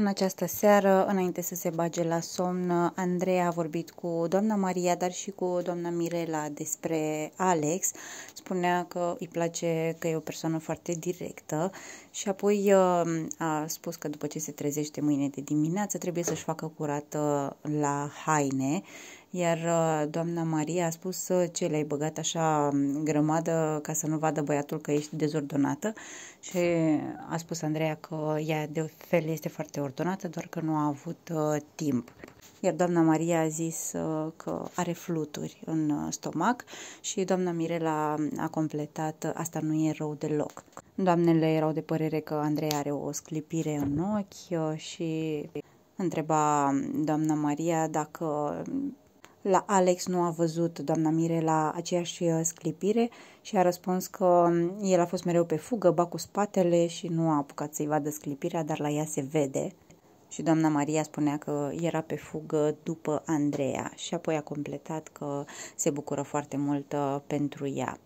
În această seară, înainte să se bage la somn, Andreea a vorbit cu doamna Maria, dar și cu doamna Mirela despre Alex. Spunea că îi place că e o persoană foarte directă și apoi uh, a spus că după ce se trezește mâine de dimineață trebuie să-și facă curat la haine iar uh, doamna Maria a spus uh, ce le-ai băgat așa grămadă ca să nu vadă băiatul că ești dezordonată și a spus Andreea că ea de fel este foarte ordonată, doar că nu a avut uh, timp. Iar doamna Maria a zis că are fluturi în stomac și doamna Mirela a completat asta nu e rău deloc. Doamnele erau de părere că Andrei are o sclipire în ochi și întreba um, doamna Maria dacă la Alex nu a văzut doamna Mirela aceeași uh, sclipire și a răspuns că um, el a fost mereu pe fugă, ba cu spatele și nu a apucat să-i vadă sclipirea, dar la ea se vede. Și doamna Maria spunea că era pe fugă după Andreea și apoi a completat că se bucură foarte mult uh, pentru ea.